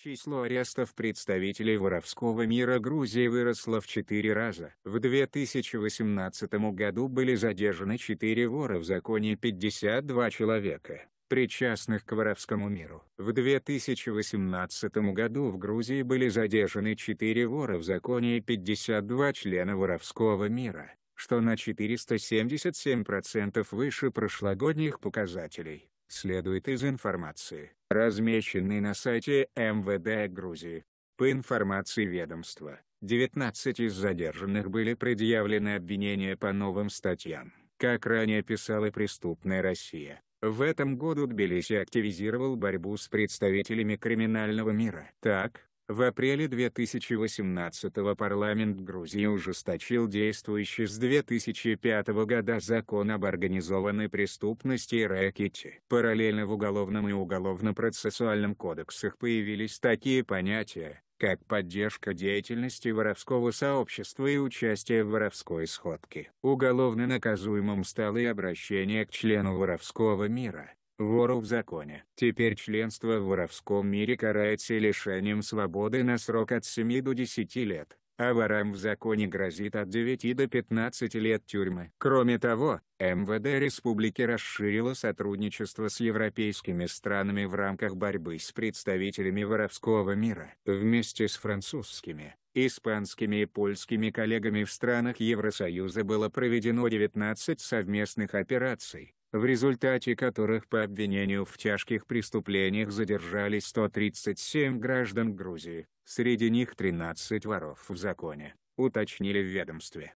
Число арестов представителей воровского мира Грузии выросло в четыре раза. В 2018 году были задержаны четыре вора в законе 52 человека, причастных к воровскому миру. В 2018 году в Грузии были задержаны четыре вора в законе и 52 члена воровского мира, что на 477% выше прошлогодних показателей следует из информации, размещенной на сайте МВД Грузии. По информации ведомства, 19 из задержанных были предъявлены обвинения по новым статьям, как ранее писала преступная Россия. В этом году Тбилиси активизировал борьбу с представителями криминального мира. Так, в апреле 2018-го парламент Грузии ужесточил действующий с 2005 года закон об организованной преступности и рэкете. Параллельно в Уголовном и Уголовно-процессуальном кодексах появились такие понятия, как поддержка деятельности воровского сообщества и участие в воровской сходке. Уголовно наказуемым стало и обращение к члену воровского мира, вору в законе. Теперь членство в воровском мире карается лишением свободы на срок от 7 до 10 лет, а ворам в законе грозит от 9 до 15 лет тюрьмы. Кроме того, МВД Республики расширило сотрудничество с европейскими странами в рамках борьбы с представителями воровского мира. Вместе с французскими, испанскими и польскими коллегами в странах Евросоюза было проведено 19 совместных операций, в результате которых по обвинению в тяжких преступлениях задержали 137 граждан Грузии, среди них 13 воров в законе, уточнили в ведомстве.